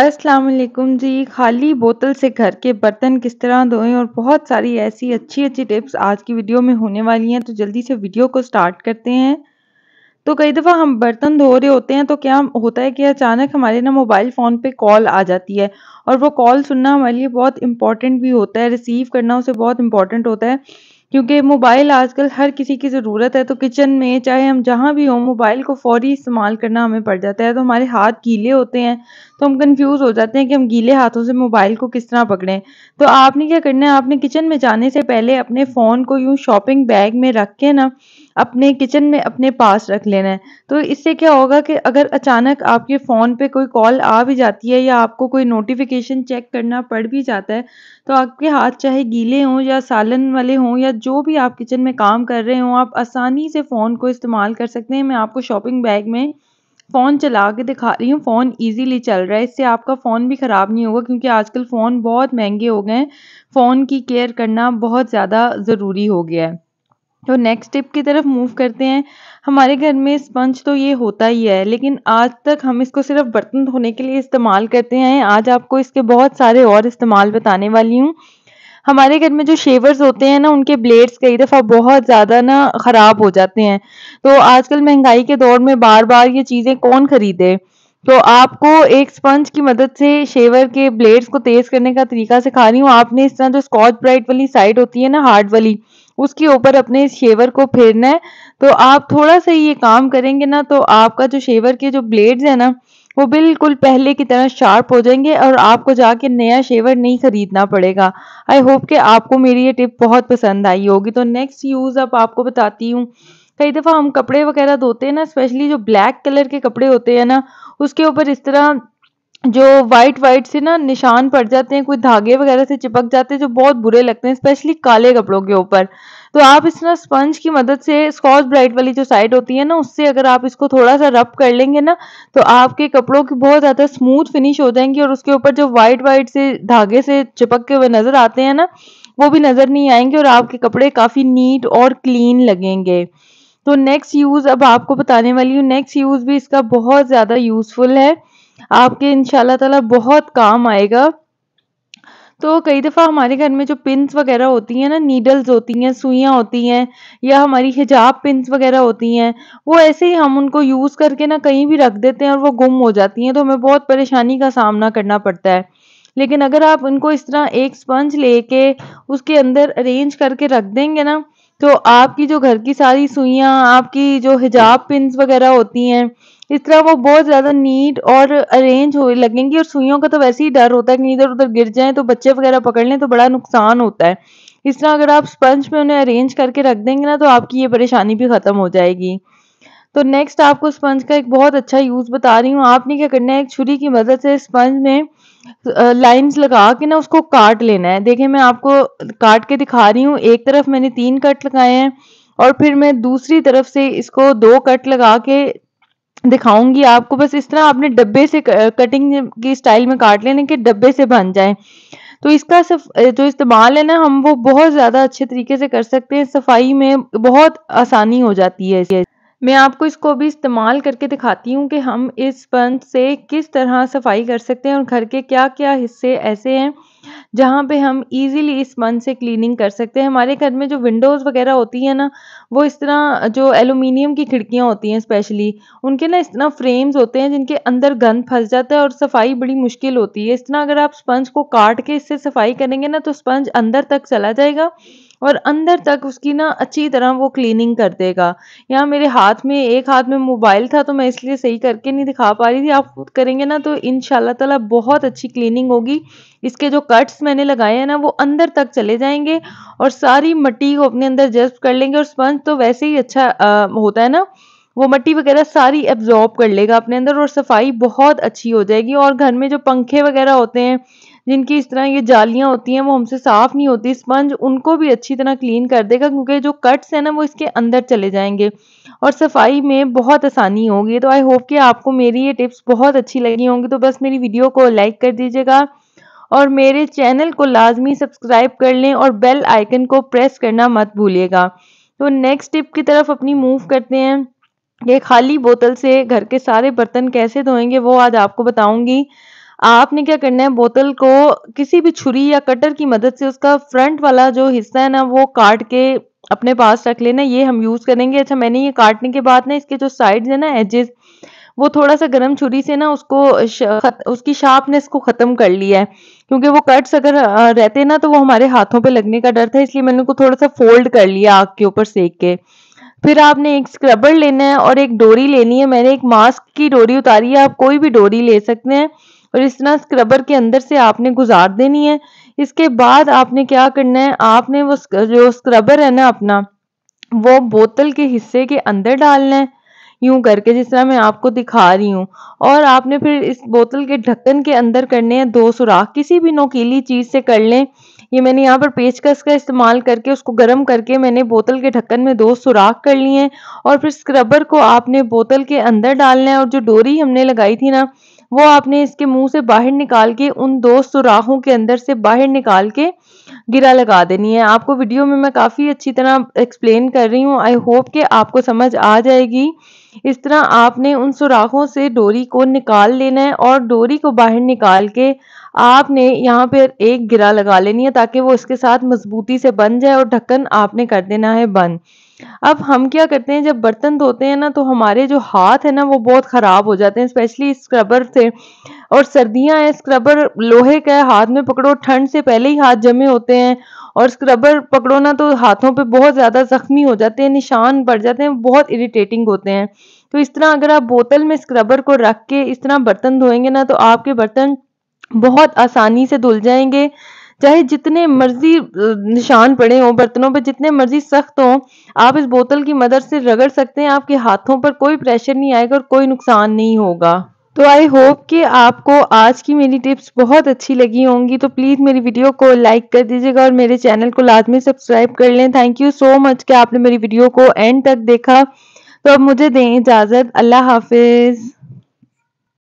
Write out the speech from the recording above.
अस्सलाम वालेकुम जी खाली बोतल से घर के बर्तन किस तरह धोएं और बहुत सारी ऐसी अच्छी अच्छी टिप्स आज की वीडियो में होने वाली हैं तो जल्दी से वीडियो को स्टार्ट करते हैं तो कई दफ़ा हम बर्तन धो रहे होते हैं तो क्या होता है कि अचानक हमारे ना मोबाइल फ़ोन पे कॉल आ जाती है और वो कॉल सुनना हमारे लिए बहुत इंपॉर्टेंट भी होता है रिसीव करना उसे बहुत इंपॉर्टेंट होता है क्योंकि मोबाइल आजकल हर किसी की ज़रूरत है तो किचन में चाहे हम जहाँ भी हों मोबाइल को फ़ौरी इस्तेमाल करना हमें पड़ जाता है तो हमारे हाथ गीले होते हैं तो हम कंफ्यूज हो जाते हैं कि हम गीले हाथों से मोबाइल को किस तरह पकड़ें तो आपने क्या करना है आपने किचन में जाने से पहले अपने फ़ोन को यूँ शॉपिंग बैग में रख के ना अपने किचन में अपने पास रख लेना है तो इससे क्या होगा कि अगर अचानक आपके फ़ोन पे कोई कॉल आ भी जाती है या आपको कोई नोटिफिकेशन चेक करना पड़ भी जाता है तो आपके हाथ चाहे गीले हों या सालन वाले हों या जो भी आप किचन में काम कर रहे हों आप आसानी से फ़ोन को इस्तेमाल कर सकते हैं मैं आपको शॉपिंग बैग में फ़ोन चला के दिखा रही हूँ फ़ोन इजीली चल रहा है इससे आपका फ़ोन भी ख़राब नहीं होगा क्योंकि आजकल फ़ोन बहुत महंगे हो गए हैं फ़ोन की केयर करना बहुत ज़्यादा ज़रूरी हो गया है तो नेक्स्ट स्टेप की तरफ मूव करते हैं हमारे घर में स्पंज तो ये होता ही है लेकिन आज तक हम इसको सिर्फ बर्तन धोने के लिए इस्तेमाल करते हैं आज आपको इसके बहुत सारे और इस्तेमाल बताने वाली हूँ हमारे घर में जो शेवर्स होते हैं ना उनके ब्लेड्स कई दफ़ा बहुत ज़्यादा ना ख़राब हो जाते हैं तो आजकल महंगाई के दौर में बार बार ये चीज़ें कौन ख़रीदे तो आपको एक स्पंज की मदद से शेवर के ब्लेड्स को तेज़ करने का तरीका सिखा रही हूँ आपने इस तरह जो स्कॉच ब्राइट वाली साइड होती है ना हार्ड वाली उसके ऊपर अपने इस शेवर को फेरना है तो आप थोड़ा सा ये काम करेंगे ना तो आपका जो शेवर के जो ब्लेड्स है ना वो बिल्कुल पहले की तरह शार्प हो जाएंगे और आपको जाके नया शेवर नहीं खरीदना पड़ेगा आई होप कि आपको मेरी ये टिप बहुत पसंद आई होगी तो नेक्स्ट यूज़ अब आपको बताती हूँ कई दफ़ा हम कपड़े वगैरह धोते हैं ना स्पेशली जो ब्लैक कलर के कपड़े होते हैं ना उसके ऊपर इस तरह जो वाइट वाइट से ना निशान पड़ जाते हैं कोई धागे वगैरह से चिपक जाते हैं जो बहुत बुरे लगते हैं स्पेशली काले कपड़ों के ऊपर तो आप इस ना स्पंज की मदद से स्कॉच ब्राइट वाली जो साइड होती है ना उससे अगर आप इसको थोड़ा सा रब कर लेंगे ना तो आपके कपड़ों की बहुत ज़्यादा स्मूथ फिनिश हो जाएंगी और उसके ऊपर जो वाइट वाइट से धागे से चिपक के हुए नज़र आते हैं ना वो भी नज़र नहीं आएंगे और आपके कपड़े काफ़ी नीट और क्लीन लगेंगे तो नेक्स्ट यूज़ अब आपको बताने वाली हूँ नेक्स्ट यूज़ भी इसका बहुत ज़्यादा यूज़फुल है आपके इन तला बहुत काम आएगा तो कई दफ़ा हमारे घर में जो पिंस वगैरह होती हैं ना नीडल्स होती हैं सुइयाँ होती हैं या हमारी हिजाब पिंस वगैरह होती हैं वो ऐसे ही हम उनको यूज़ करके ना कहीं भी रख देते हैं और वो गुम हो जाती हैं तो हमें बहुत परेशानी का सामना करना पड़ता है लेकिन अगर आप उनको इस तरह एक स्पंज लेके उसके अंदर अरेंज करके रख देंगे ना तो आपकी जो घर की सारी सुइयाँ आपकी जो हिजाब पिन वगैरह होती हैं इस तरह वो बहुत ज़्यादा नीट और अरेंज हो लगेंगी और सुइयों का तो वैसे ही डर होता है कि इधर उधर गिर जाएं तो बच्चे वगैरह पकड़ लें तो बड़ा नुकसान होता है इस तरह अगर आप स्पंज में उन्हें अरेंज करके रख देंगे ना तो आपकी ये परेशानी भी ख़त्म हो जाएगी तो नेक्स्ट आपको स्पंज का एक बहुत अच्छा यूज़ बता रही हूँ आपने क्या करना है एक छुरी की मदद से स्पंज में लाइंस लगा के ना उसको काट लेना है। देखिए मैं आपको काट के दिखा रही हूँ एक तरफ मैंने तीन कट लगाए हैं और फिर मैं दूसरी तरफ से इसको दो कट लगा के दिखाऊंगी आपको बस इस तरह आपने डब्बे से कटिंग की स्टाइल में काट लेने के डब्बे से बन जाए तो इसका सफ जो इस्तेमाल है ना हम वो बहुत ज़्यादा अच्छे तरीके से कर सकते हैं, सफाई में बहुत आसानी हो जाती है। मैं आपको इसको भी इस्तेमाल करके दिखाती हूँ कि हम इस स्पंज से किस तरह सफाई कर सकते हैं और घर के क्या क्या हिस्से ऐसे हैं जहाँ पे हम इजीली इस स्पंज से क्लीनिंग कर सकते हैं हमारे घर में जो विंडोज़ वगैरह होती है ना वो इस तरह जो एलुमिनियम की खिड़कियाँ होती हैं स्पेशली उनके ना इस तरह फ्रेम्स होते हैं जिनके अंदर गंद फंस जाता है और सफाई बड़ी मुश्किल होती है इस तरह अगर आप स्पंज को काट के इससे सफाई करेंगे ना तो स्पंज अंदर तक चला जाएगा और अंदर तक उसकी ना अच्छी तरह वो क्लीनिंग कर देगा यहाँ मेरे हाथ में एक हाथ में मोबाइल था तो मैं इसलिए सही करके नहीं दिखा पा रही थी आप खुद करेंगे ना तो इन ताला बहुत अच्छी क्लीनिंग होगी इसके जो कट्स मैंने लगाए हैं ना वो अंदर तक चले जाएंगे और सारी मट्टी को अपने अंदर जज्ब कर लेंगे और स्पंज तो वैसे ही अच्छा आ, होता है ना वो मट्टी वगैरह सारी एब्जॉर्ब कर लेगा अपने अंदर और सफाई बहुत अच्छी हो जाएगी और घर में जो पंखे वगैरह होते हैं जिनकी इस तरह ये जालियाँ होती हैं वो हमसे साफ़ नहीं होती स्पंज उनको भी अच्छी तरह क्लीन कर देगा क्योंकि जो कट्स हैं ना वो इसके अंदर चले जाएंगे और सफाई में बहुत आसानी होगी तो आई होप कि आपको मेरी ये टिप्स बहुत अच्छी लगी होंगी तो बस मेरी वीडियो को लाइक कर दीजिएगा और मेरे चैनल को लाजमी सब्सक्राइब कर लें और बेल आइकन को प्रेस करना मत भूलिएगा तो नेक्स्ट टिप की तरफ अपनी मूव करते हैं ये खाली बोतल से घर के सारे बर्तन कैसे धोएंगे वो आज आपको बताऊंगी आपने क्या करना है बोतल को किसी भी छुरी या कटर की मदद से उसका फ्रंट वाला जो हिस्सा है ना वो काट के अपने पास रख लेना ये हम यूज़ करेंगे अच्छा मैंने ये काटने के बाद ना इसके जो साइड है ना एजेस वो थोड़ा सा गर्म छुरी से ना उसको खत, उसकी शार्पनेस को ख़त्म कर लिया है क्योंकि वो कट्स अगर रहते ना तो वो हमारे हाथों पे लगने का डर था इसलिए मैंने उनको थोड़ा सा फोल्ड कर लिया आग के ऊपर सेक के फिर आपने एक स्क्रबर लेना है और एक डोरी लेनी है मैंने एक मास्क की डोरी उतारी है आप कोई भी डोरी ले सकते हैं और इस तरह स्क्रबर के अंदर से आपने गुजार देनी है इसके बाद आपने क्या करना है आपने वो जो स्क्रबर है ना अपना वो बोतल के हिस्से के अंदर डालना है यूं करके जिस तरह मैं आपको दिखा रही हूँ और आपने फिर इस बोतल के ढक्कन के अंदर करने हैं दो सुराख किसी भी नोकीली चीज़ से कर लें ये मैंने यहाँ पर पेचकस का इस्तेमाल करके उसको गर्म करके मैंने बोतल के ढक्कन में दो सुराख कर लिए हैं और फिर स्क्रबर को आपने बोतल के अंदर डालना है और जो डोरी हमने लगाई थी ना वो आपने इसके मुंह से बाहर निकाल के उन दो सुराखों के अंदर से बाहर निकाल के गिरा लगा देनी है आपको वीडियो में मैं काफ़ी अच्छी तरह एक्सप्लेन कर रही हूँ आई होप कि आपको समझ आ जाएगी इस तरह आपने उन सुराखों से डोरी को निकाल लेना है और डोरी को बाहर निकाल के आपने यहाँ पर एक गिरा लगा लेनी है ताकि वो इसके साथ मजबूती से बन जाए और ढक्कन आपने कर देना है बंद अब हम क्या करते हैं जब बर्तन धोते हैं ना तो हमारे जो हाथ है ना वो बहुत ख़राब हो जाते हैं स्पेशली स्क्रबर से और सर्दियां हैं स्क्रबर लोहे का हाथ में पकड़ो ठंड से पहले ही हाथ जमे होते हैं और स्क्रबर पकड़ो ना तो हाथों पे बहुत ज़्यादा ज़ख्मी हो जाते हैं निशान पड़ जाते हैं बहुत इरिटेटिंग होते हैं तो इस तरह अगर आप बोतल में स्क्रबर को रख के इस तरह बर्तन धोएंगे ना तो आपके बर्तन बहुत आसानी से धुल जाएंगे चाहे जितने मर्जी निशान पड़े हों बर्तनों पर जितने मर्जी सख्त हों आप इस बोतल की मदद से रगड़ सकते हैं आपके हाथों पर कोई प्रेशर नहीं आएगा और कोई नुकसान नहीं होगा तो आई होप कि आपको आज की मेरी टिप्स बहुत अच्छी लगी होंगी तो प्लीज़ मेरी वीडियो को लाइक कर दीजिएगा और मेरे चैनल को लाजमी सब्सक्राइब कर लें थैंक यू सो मच कि आपने मेरी वीडियो को एंड तक देखा तो अब मुझे दें इजाज़त अल्लाह हाफिज़